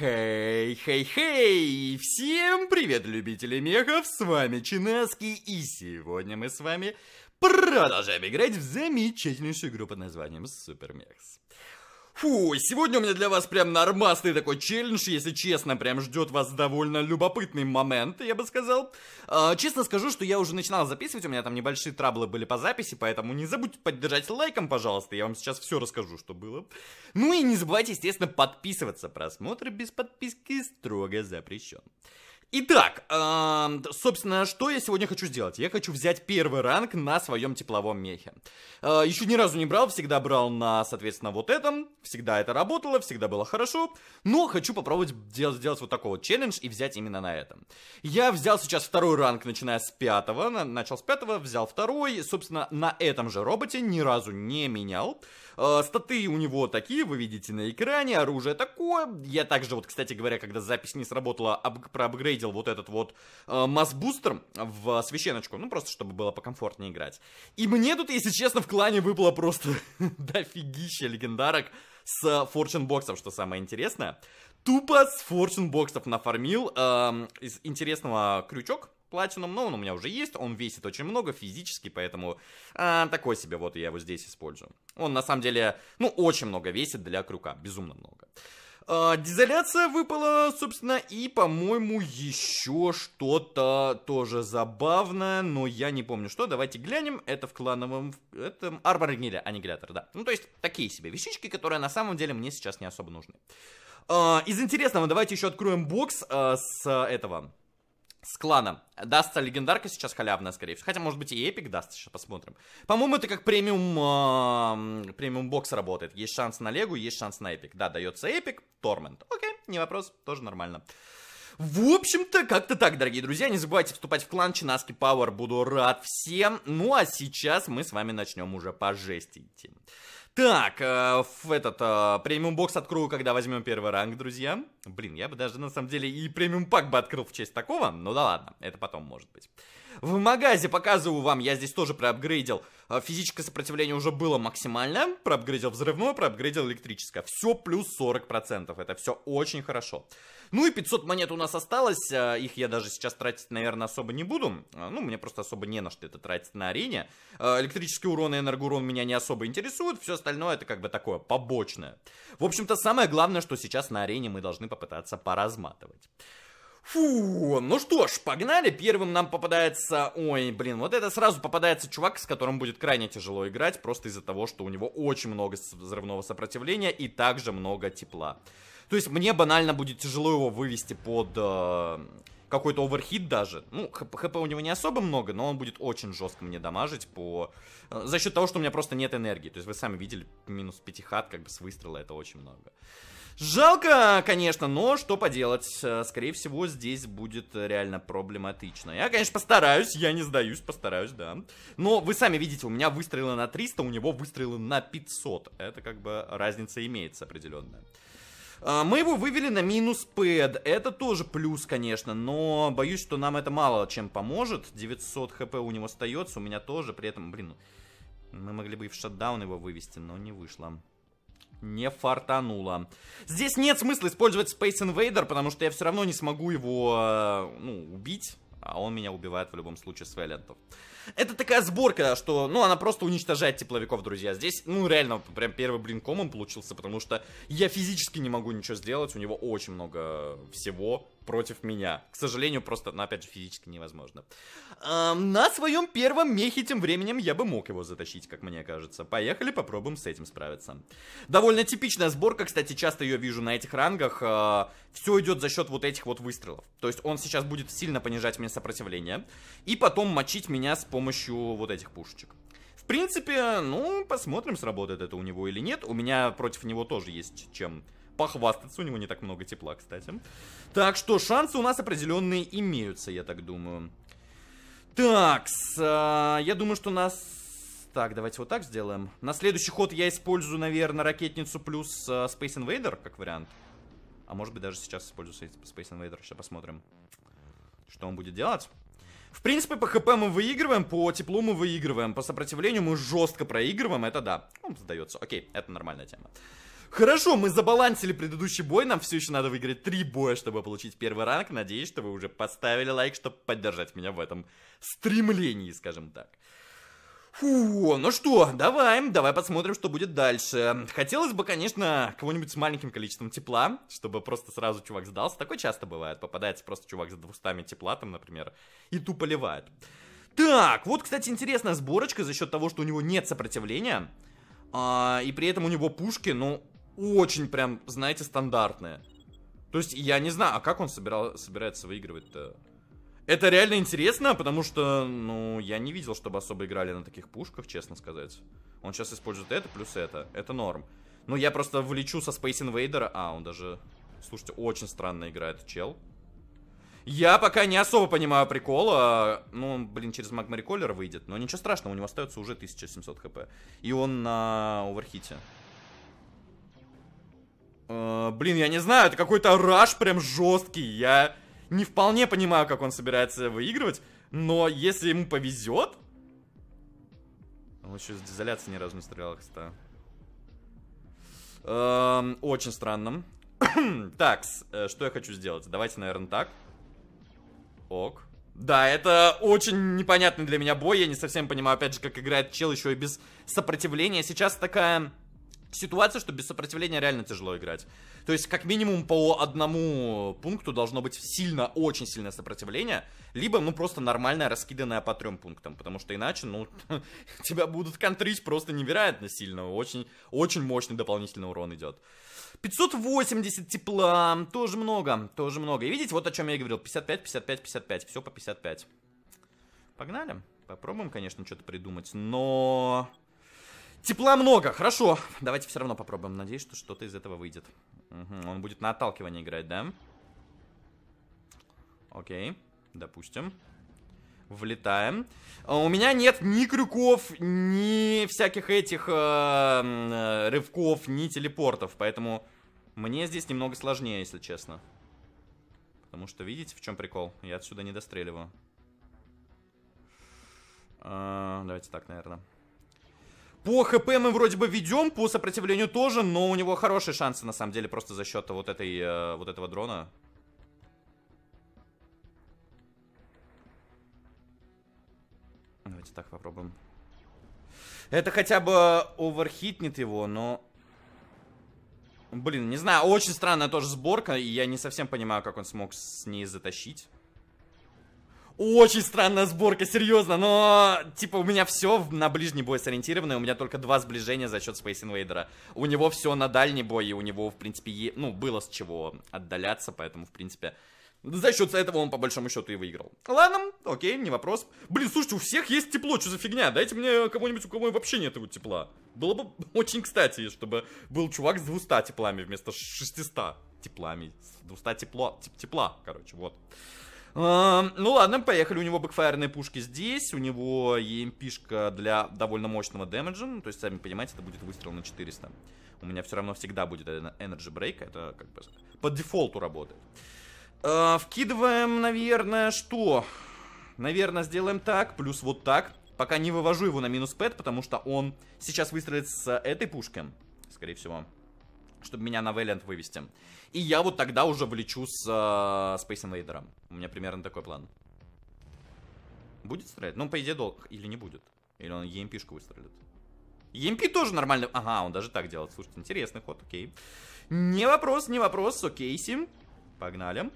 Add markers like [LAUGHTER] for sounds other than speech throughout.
Хей, хей, хей! Всем привет, любители мехов! С вами Чинаски, и сегодня мы с вами продолжаем играть в замечательнейшую игру под названием Супермехс. Фу, сегодня у меня для вас прям нормастый такой челлендж, если честно, прям ждет вас довольно любопытный момент, я бы сказал. Э, честно скажу, что я уже начинал записывать, у меня там небольшие траблы были по записи, поэтому не забудьте поддержать лайком, пожалуйста, я вам сейчас все расскажу, что было. Ну и не забывайте, естественно, подписываться, просмотр без подписки строго запрещен. Итак, э, собственно, что я сегодня хочу сделать? Я хочу взять первый ранг на своем тепловом мехе. Э, а, еще ни разу не брал, всегда брал на, соответственно, вот этом. Всегда это работало, всегда было хорошо. Но хочу попробовать дел сделать вот такой вот челлендж и взять именно на этом. Я взял сейчас второй ранг, начиная с пятого. На начал с пятого, взял второй. Собственно, на этом же роботе ни разу не менял. Э, статы у него такие, вы видите на экране, оружие такое. Я также вот, кстати говоря, когда запись не сработала, ап- проапгрейдил вот этот вот э, масс-бустер в священочку, ну просто чтобы было покомфортнее играть. И мне тут, если честно, в клане выпало просто [LAUGHS] дофигища легендарок с Fortune боксом, что самое интересное. Тупо с Fortune боксов нафармил. Э, из интересного крючок, Platinum, но он у меня уже есть, он весит очень много физически, поэтому э, такой себе, вот я его здесь использую. Он на самом деле, ну, очень много весит для крюка, безумно много. Э, а, дизоляция выпала, собственно, и, по-моему, еще что-то тоже забавное, но я не помню что. Давайте глянем, это в клановом... Это армор аннигилятор, а да. Ну, то есть, такие себе вещички, которые на самом деле мне сейчас не особо нужны. из интересного, давайте еще откроем бокс с этого с кланом. Дастся легендарка сейчас халявная, скорее всего. Хотя, может быть, и эпик даст, сейчас посмотрим. По-моему, это как премиум, э, премиум бокс работает. Есть шанс на легу, есть шанс на эпик. Да, дается эпик, тормент. Окей, не вопрос, тоже нормально. В общем-то, как-то так, дорогие друзья. Не забывайте вступать в клан Чинаски Пауэр. Буду рад всем. Ну, а сейчас мы с вами начнем уже по жести идти. Так, э, этот э, премиум бокс открою, когда возьмем первый ранг, друзья. Блин, я бы даже на самом деле и премиум пак бы открыл в честь такого, но да ладно, это потом может быть. В магазе показываю вам, я здесь тоже проапгрейдил. Э, физическое сопротивление уже было максимальное. Проапгрейдил взрывное, проапгрейдил электрическое. Все плюс 40%. Это все очень хорошо. Ну и 500 монет у нас осталось. Э, их я даже сейчас тратить, наверное, особо не буду. Э, ну, мне просто особо не на что это тратить на арене. Электрический урон и энергоурон меня не особо интересуют. Все остальное это как бы такое побочное. В общем-то, самое главное, что сейчас на арене мы должны попытаться поразматывать. Фу, ну что ж, погнали. Первым нам попадается... Ой, блин, вот это сразу попадается чувак, с которым будет крайне тяжело играть, просто из-за того, что у него очень много взрывного сопротивления и также много тепла. То есть мне банально будет тяжело его вывести под э, какой-то оверхит даже. Ну, хп, хп у него не особо много, но он будет очень жестко мне дамажить по... Э, за счет того, что у меня просто нет энергии. То есть вы сами видели, минус хат как бы с выстрела это очень много. Жалко, конечно, но что поделать. Э, скорее всего, здесь будет реально проблематично. Я, конечно, постараюсь, я не сдаюсь, постараюсь, да. Но вы сами видите, у меня выстрелы на 300, у него выстрелы на 500. Это как бы разница имеется определенная. А, мы его вывели на минус пэд. Это тоже плюс, конечно, но боюсь, что нам это мало чем поможет. 900 хп у него остается, у меня тоже. При этом, блин, ну, мы могли бы и в шатдаун его вывести, но не вышло не фартануло. Здесь нет смысла использовать Space Invader, потому что я все равно не смогу его э, ну, убить. А он меня убивает в любом случае с Вайлентов. Это такая сборка, что, ну, она просто уничтожает тепловиков, друзья. Здесь, ну, реально, прям первый блин комом получился, потому что я физически не могу ничего сделать. У него очень много всего против меня. К сожалению, просто, ну, опять же, физически невозможно. Эм, на своем первом мехе тем временем я бы мог его затащить, как мне кажется. Поехали, попробуем с этим справиться. Довольно типичная сборка, кстати, часто ее вижу на этих рангах. Э, а, все идет за счет вот этих вот выстрелов. То есть он сейчас будет сильно понижать мне сопротивление. И потом мочить меня с помощью вот этих пушечек. В принципе, ну, посмотрим, сработает это у него или нет. У меня против него тоже есть чем похвастаться. У него не так много тепла, кстати. Так что шансы у нас определенные имеются, я так думаю. Так, а, я думаю, что нас... Так, давайте вот так сделаем. На следующий ход я использую, наверное, ракетницу плюс а, Space Invader, как вариант. А может быть, даже сейчас использую Space Invader. Сейчас посмотрим, что он будет делать. В принципе, по хп мы выигрываем, по теплу мы выигрываем, по сопротивлению мы жестко проигрываем, это да. Он ну, сдается. Окей, это нормальная тема. Хорошо, мы забалансили предыдущий бой, нам все еще надо выиграть три боя, чтобы получить первый ранг. Надеюсь, что вы уже поставили лайк, чтобы поддержать меня в этом стремлении, скажем так. Фу, ну что, давай, давай посмотрим, что будет дальше. Хотелось бы, конечно, кого-нибудь с маленьким количеством тепла, чтобы просто сразу чувак сдался. Такое часто бывает, попадается просто чувак с двустами тепла, там, например, и тупо ливает. Так, вот, кстати, интересная сборочка за счет того, что у него нет сопротивления. А, и при этом у него пушки, ну, очень прям, знаете, стандартная. То есть я не знаю, а как он собирал, собирается выигрывать-то? Э? Это реально интересно, потому что, ну, я не видел, чтобы особо играли на таких пушках, честно сказать. Он сейчас использует это плюс это. Это норм. Ну, я просто влечу со Space Invader. А, он даже... Слушайте, очень странно играет чел. Я пока не особо понимаю прикола. Ну, он, блин, через магма выйдет. Но ничего страшного, у него остается уже 1700 хп. И он на оверхите. Э, блин, я не знаю, это какой-то раш прям жесткий. Я не вполне понимаю, как он собирается выигрывать. Но если ему повезет... Он еще с дезоляцией ни разу не стрелял, кстати. Эм, очень странно. [CLEARS THROAT] так, э, что я хочу сделать? Давайте, наверное, так. Ок. Да, это очень непонятный для меня бой. Я не совсем понимаю, опять же, как играет чел еще и без сопротивления. Сейчас такая ситуация, что без сопротивления реально тяжело играть. То есть, как минимум, по одному пункту должно быть сильно, очень сильное сопротивление, либо, ну, просто нормальное, раскиданное по трем пунктам, потому что иначе, ну, [LAUGHS] тебя будут контрить просто невероятно сильно, очень, очень мощный дополнительный урон идет. 580 тепла, тоже много, тоже много. И видите, вот о чем я и говорил, 55, 55, 55, все по 55. Погнали. Попробуем, конечно, что-то придумать, но... Тепла много, хорошо. Давайте все равно попробуем. Надеюсь, что что-то из этого выйдет. Угу. Он будет на отталкивание играть, да? Окей, допустим. Влетаем. А, у меня нет ни крюков, ни всяких этих э, э, рывков, ни телепортов. Поэтому мне здесь немного сложнее, если честно. Потому что, видите, в чем прикол? Я отсюда не достреливаю. Э, давайте так, наверное. По хп мы вроде бы ведем, по сопротивлению тоже, но у него хорошие шансы, на самом деле, просто за счет вот, этой, э, вот этого дрона. Давайте так попробуем. Это хотя бы оверхитнет его, но... Блин, не знаю, очень странная тоже сборка, и я не совсем понимаю, как он смог с ней затащить. Очень странная сборка, серьезно, но, типа, у меня все на ближний бой сориентированное, у меня только два сближения за счет Space Invader. У него все на дальний бой, и у него, в принципе, ну, было с чего отдаляться, поэтому, в принципе, за счет этого он, по большому счету, и выиграл. Ладно, окей, не вопрос. Блин, слушайте, у всех есть тепло, что за фигня? Дайте мне кого-нибудь, у кого вообще нет его тепла. Было бы очень кстати, чтобы был чувак с 200 теплами вместо 600 теплами. 200 тепло, теп тепла, короче, вот. Ну ладно, поехали. У него бэкфайерные пушки здесь. У него EMP-шка эм для довольно мощного дэмэджа. Ну, то есть, сами понимаете, это будет выстрел на 400. У меня все равно всегда будет Energy э, Break. А это как бы по дефолту работает. А, вкидываем, наверное, что? Наверное, сделаем так, плюс вот так. Пока не вывожу его на минус пэт, потому что он сейчас выстрелит с этой пушкой, скорее всего чтобы меня на Вэллиант вывести. И я вот тогда уже влечу с э, Space Invader. У меня примерно такой план. Будет стрелять? Ну, по идее, долг. Или не будет. Или он EMP-шку выстрелит. EMP тоже нормально. Ага, он даже так делает. Слушайте, интересный ход, окей. Не вопрос, не вопрос, окей, Сим. Погнали.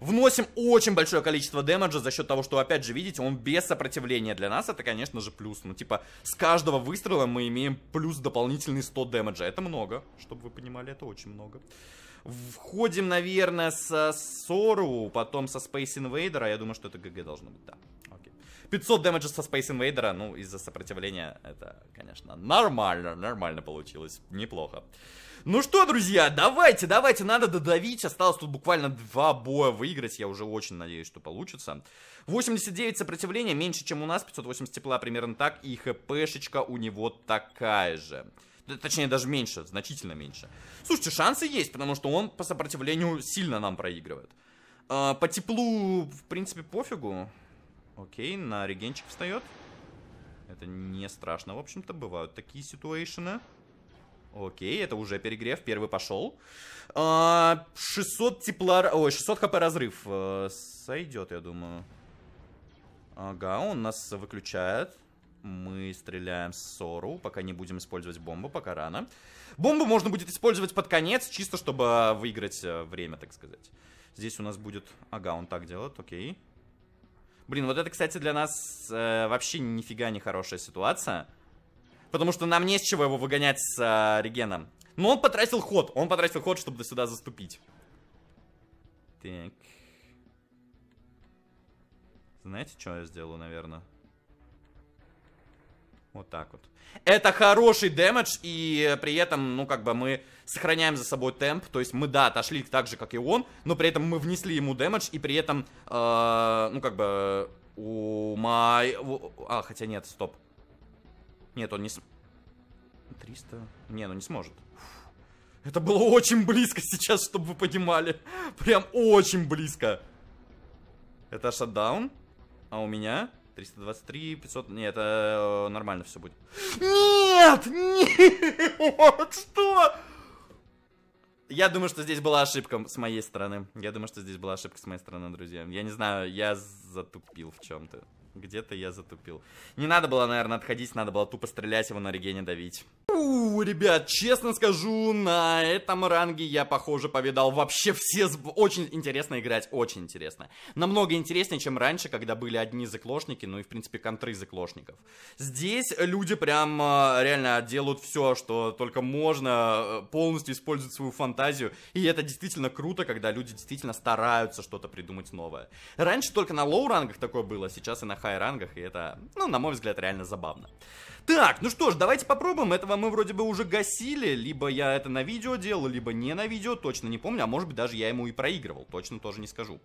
Вносим очень большое количество дэмэджа за счет того, что, опять же, видите, он без сопротивления. Для нас это, конечно же, плюс. Ну, типа, с каждого выстрела мы имеем плюс дополнительный 100 дэмэджа. Это много, чтобы вы понимали, это очень много. Входим, наверное, со Сору, потом со Space Invader, а я думаю, что это ГГ должно быть, да. 500 дэмэджа со Space Invader, ну, из-за сопротивления это, конечно, нормально, нормально получилось, неплохо. Ну что, друзья, давайте, давайте, надо додавить. Осталось тут буквально два боя выиграть. Я уже очень надеюсь, что получится. 89 сопротивления, меньше, чем у нас. 580 тепла примерно так. И хпшечка у него такая же. Точнее, даже меньше, значительно меньше. Слушайте, шансы есть, потому что он по сопротивлению сильно нам проигрывает. А, по теплу, в принципе, пофигу. Окей, на регенчик встает. Это не страшно, в общем-то, бывают такие ситуэйшены. Окей, это уже перегрев, первый пошел. А, 600 тепла... Ой, 600 хп разрыв. А, сойдет, я думаю. Ага, он нас выключает. Мы стреляем с Сору, пока не будем использовать бомбу, пока рано. Бомбу можно будет использовать под конец, чисто чтобы выиграть э, время, так сказать. Здесь у нас будет... Ага, он так делает, окей. Окей. Блин, вот это, кстати, для нас э, вообще нифига не хорошая ситуация. Потому что нам не с чего его выгонять с э, регеном. Но он потратил ход. Он потратил ход, чтобы до сюда заступить. Так. Знаете, что я сделаю, наверное? Вот так вот. Это хороший дэмэдж, и при этом, ну, как бы мы сохраняем за собой темп. То есть мы, да, отошли так же, как и он, но при этом мы внесли ему дэмэдж, и при этом, э, ну, как бы, у май... А, хотя нет, стоп. Нет, он не... 300... Не, ну не сможет. Это было очень близко сейчас, чтобы вы понимали. Прям очень близко. Это шатдаун. А у меня... 323, 500... Нет, это э, нормально все будет. Нет! Нет! [LAUGHS] Что? Я думаю, что здесь была ошибка с моей стороны. Я думаю, что здесь была ошибка с моей стороны, друзья. Я не знаю, я затупил в чем-то. Где-то я затупил. Не надо было, наверное, отходить, надо было тупо стрелять его на регене давить. Фу, ребят, честно скажу, на этом ранге я, похоже, повидал вообще все... Очень интересно играть, очень интересно. Намного интереснее, чем раньше, когда были одни заклошники, ну и, в принципе, контры заклошников. Здесь люди прям а, реально делают все, что только можно, э, полностью используют свою фантазию. И это действительно круто, когда люди действительно стараются что-то придумать новое. Раньше только на лоу-рангах такое было, сейчас и на хай-рангах, и это, ну, на мой взгляд, реально забавно. Так, ну что ж, давайте попробуем. Этого мы вроде бы уже гасили. Либо я это на видео делал, либо не на видео. Точно не помню. А может быть даже я ему и проигрывал. Точно тоже не скажу.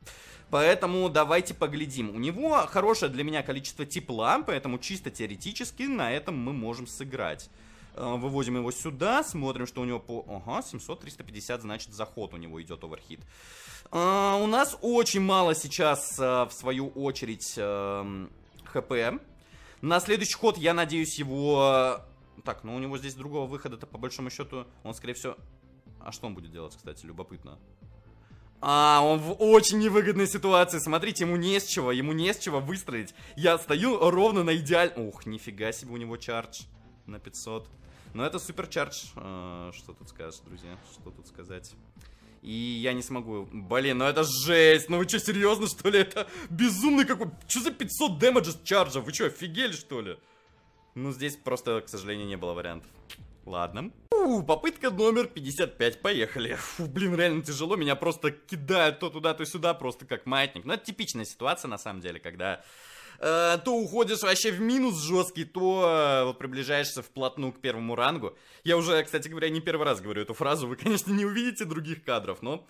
Поэтому давайте поглядим. У него хорошее для меня количество тепла. Поэтому чисто теоретически на этом мы можем сыграть. Э, Вывозим его сюда, смотрим, что у него по... Ага, 700-350, значит, заход у него идет оверхит. А, у нас очень мало сейчас, э, в свою очередь, эм, хп. На следующий ход я надеюсь его... Э, так, ну у него здесь другого выхода-то по большому счету он, скорее всего... А что он будет делать, кстати, любопытно. А, он в очень невыгодной ситуации. Смотрите, ему не с чего, ему не с чего выстроить. Я стою ровно на идеаль... Ух, нифига себе у него чардж на 500. Но это супер чардж. Э, что тут скажешь, друзья? Что тут сказать? И я не смогу. Блин, ну это жесть. Ну вы что, серьезно, что ли? Это безумный какой... Что за 500 дэмэджа с чарджа? Вы что, офигели, что ли? Ну здесь просто, к сожалению, не было вариантов. Ладно. Фу, попытка номер 55, поехали. Фу, блин, реально тяжело, меня просто кидают то туда, то сюда, просто как маятник. Но ну, это типичная ситуация, на самом деле, когда э, то уходишь вообще в минус жесткий, то э, вот приближаешься вплотную к первому рангу. Я уже, кстати говоря, не первый раз говорю эту фразу, вы, конечно, не увидите других кадров, но...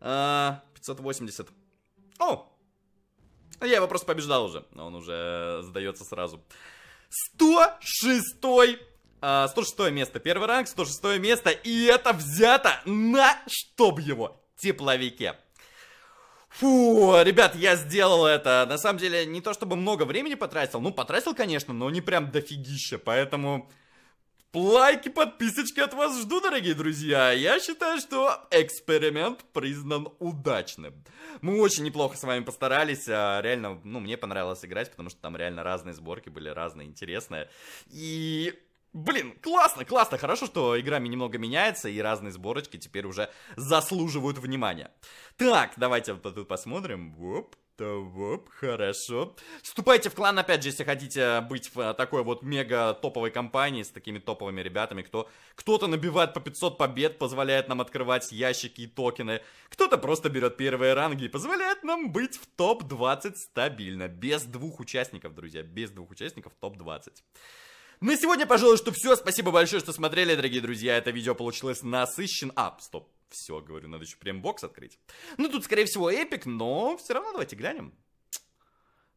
Э, 580. О! Я его просто побеждал уже, но он уже э, сдается сразу. 106 106 э, место, первый ранг, 106 место, и это взято на, чтоб его, тепловике. Фу, ребят, я сделал это. На самом деле, не то чтобы много времени потратил. Ну, потратил, конечно, но не прям дофигища. Поэтому лайки, подписочки от вас жду, дорогие друзья. Я считаю, что эксперимент признан удачным. Мы очень неплохо с вами постарались. А, реально, ну, мне понравилось играть, потому что там реально разные сборки были, разные интересные. И Блин, классно, классно. Хорошо, что играми немного меняется, и разные сборочки теперь уже заслуживают внимания. Так, давайте тут посмотрим. Оп. То воп, хорошо. Вступайте в клан, опять же, если хотите быть в такой вот мега топовой компании с такими топовыми ребятами, кто кто-то набивает по 500 побед, позволяет нам открывать ящики и токены, кто-то просто берет первые ранги и позволяет нам быть в топ-20 стабильно, без двух участников, друзья, без двух участников топ-20. На сегодня, пожалуй, что все. Спасибо большое, что смотрели, дорогие друзья. Это видео получилось насыщен. А, стоп. Все, говорю, надо еще прям бокс открыть. Ну, тут, скорее всего, эпик, но все равно давайте глянем.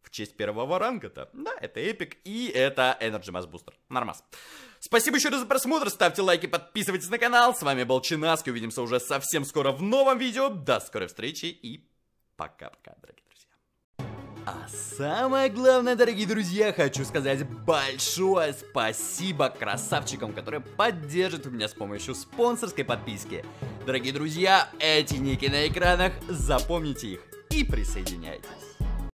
В честь первого ранга-то. Да, это эпик и это Energy Mass Booster. Нормас. Спасибо еще раз за просмотр, ставьте лайки, подписывайтесь на канал. С вами был Чинаски, увидимся уже совсем скоро в новом видео. До скорой встречи и пока-пока, дорогие. А самое главное, дорогие друзья, хочу сказать большое спасибо красавчикам, которые поддержат меня с помощью спонсорской подписки. Дорогие друзья, эти ники на экранах, запомните их и присоединяйтесь.